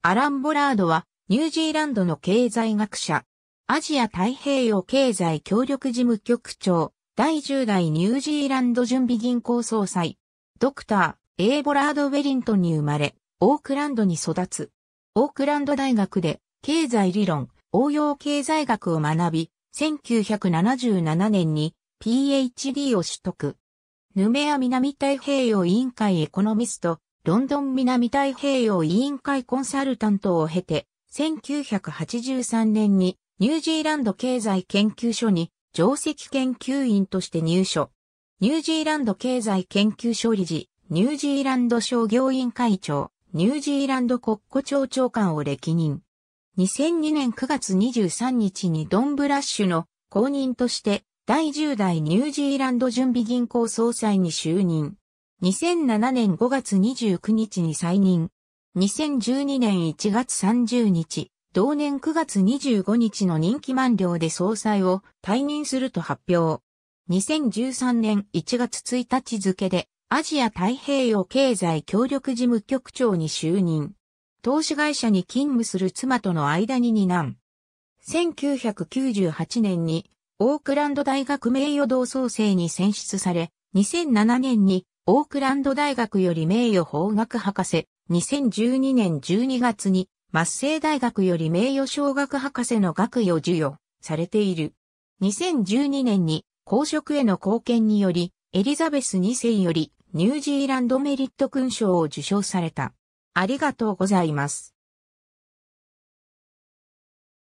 アラン・ボラードは、ニュージーランドの経済学者、アジア太平洋経済協力事務局長、第10代ニュージーランド準備銀行総裁、ドクター、A ボラード・ウェリントンに生まれ、オークランドに育つ。オークランド大学で、経済理論、応用経済学を学び、1977年に PhD を取得。ヌメア南太平洋委員会エコノミスト、ロンドン南太平洋委員会コンサルタントを経て、1983年にニュージーランド経済研究所に上席研究員として入所。ニュージーランド経済研究所理事、ニュージーランド商業委員会長、ニュージーランド国庫庁長官を歴任。2002年9月23日にドン・ブラッシュの公認として第10代ニュージーランド準備銀行総裁に就任。2007年5月29日に再任。2012年1月30日、同年9月25日の任期満了で総裁を退任すると発表。2013年1月1日付でアジア太平洋経済協力事務局長に就任。投資会社に勤務する妻との間に2男。1998年にオークランド大学名誉同窓生に選出され、2007年にオークランド大学より名誉法学博士、2012年12月に、マッセイ大学より名誉小学博士の学位を授与されている。2012年に公職への貢献により、エリザベス2世よりニュージーランドメリット勲章を受賞された。ありがとうございます。